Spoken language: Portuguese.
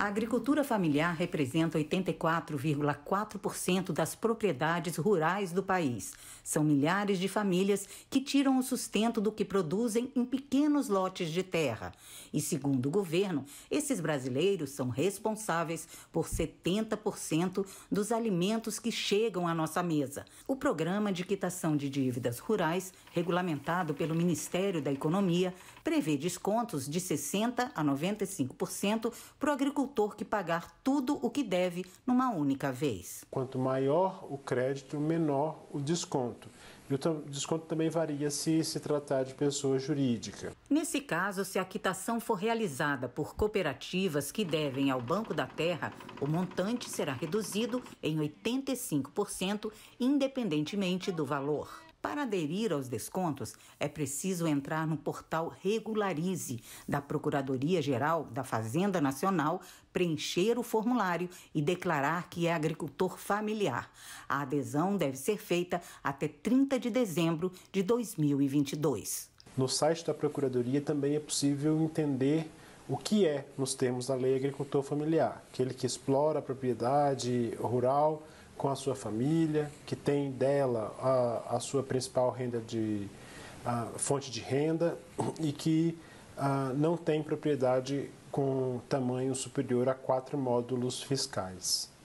A agricultura familiar representa 84,4% das propriedades rurais do país. São milhares de famílias que tiram o sustento do que produzem em pequenos lotes de terra. E, segundo o governo, esses brasileiros são responsáveis por 70% dos alimentos que chegam à nossa mesa. O programa de quitação de dívidas rurais, regulamentado pelo Ministério da Economia, prevê descontos de 60% a 95% para o agricultor autor que pagar tudo o que deve numa única vez. Quanto maior o crédito, menor o desconto. E o desconto também varia se se tratar de pessoa jurídica. Nesse caso, se a quitação for realizada por cooperativas que devem ao Banco da Terra, o montante será reduzido em 85%, independentemente do valor. Para aderir aos descontos, é preciso entrar no portal Regularize da Procuradoria-Geral da Fazenda Nacional, preencher o formulário e declarar que é agricultor familiar. A adesão deve ser feita até 30 de dezembro de 2022. No site da Procuradoria também é possível entender o que é, nos termos da lei, agricultor familiar, aquele que explora a propriedade rural com a sua família, que tem dela a, a sua principal renda de fonte de renda e que ah, não tem propriedade com tamanho superior a quatro módulos fiscais.